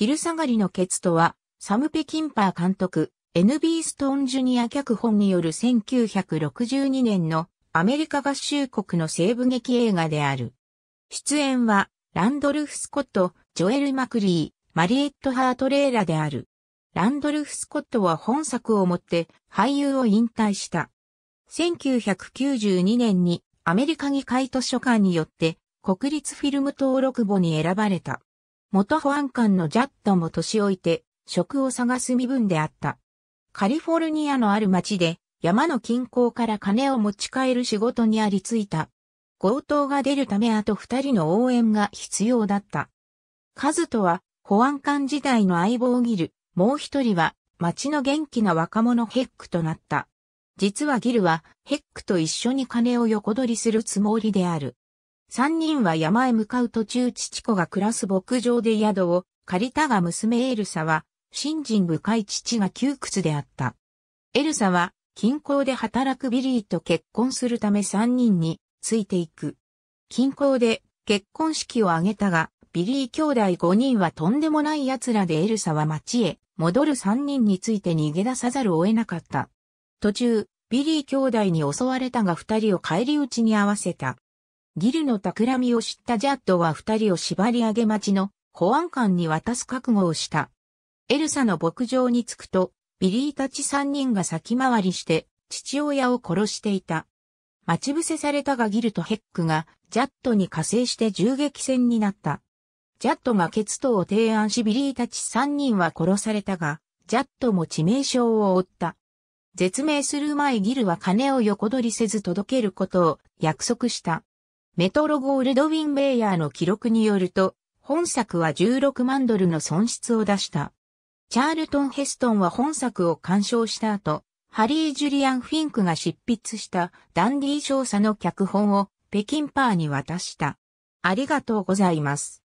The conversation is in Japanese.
昼下がりのケツとは、サム・ペキンパー監督、NB ストーンジュニア脚本による1962年のアメリカ合衆国の西部劇映画である。出演は、ランドルフ・スコット、ジョエル・マクリー、マリエット・ハートレーラである。ランドルフ・スコットは本作をもって俳優を引退した。1992年にアメリカ議会図書館によって国立フィルム登録簿に選ばれた。元保安官のジャッドも年老いて、職を探す身分であった。カリフォルニアのある町で、山の近郊から金を持ち帰る仕事にありついた。強盗が出るためあと二人の応援が必要だった。カズとは、保安官時代の相棒ギル、もう一人は、町の元気な若者ヘックとなった。実はギルは、ヘックと一緒に金を横取りするつもりである。三人は山へ向かう途中父子が暮らす牧場で宿を借りたが娘エルサは、信心深い父が窮屈であった。エルサは、近郊で働くビリーと結婚するため三人についていく。近郊で結婚式を挙げたが、ビリー兄弟五人はとんでもない奴らでエルサは町へ戻る三人について逃げ出さざるを得なかった。途中、ビリー兄弟に襲われたが二人を帰り討ちに合わせた。ギルの企みを知ったジャッドは二人を縛り上げ待ちの保安官に渡す覚悟をした。エルサの牧場に着くと、ビリーたち三人が先回りして父親を殺していた。待ち伏せされたがギルとヘックがジャッドに加勢して銃撃戦になった。ジャッドが決闘を提案しビリーたち三人は殺されたが、ジャッドも致命傷を負った。絶命する前ギルは金を横取りせず届けることを約束した。メトロゴールドウィン・ベイヤーの記録によると、本作は16万ドルの損失を出した。チャールトン・ヘストンは本作を鑑賞した後、ハリー・ジュリアン・フィンクが執筆したダンディー少佐の脚本を北京パーに渡した。ありがとうございます。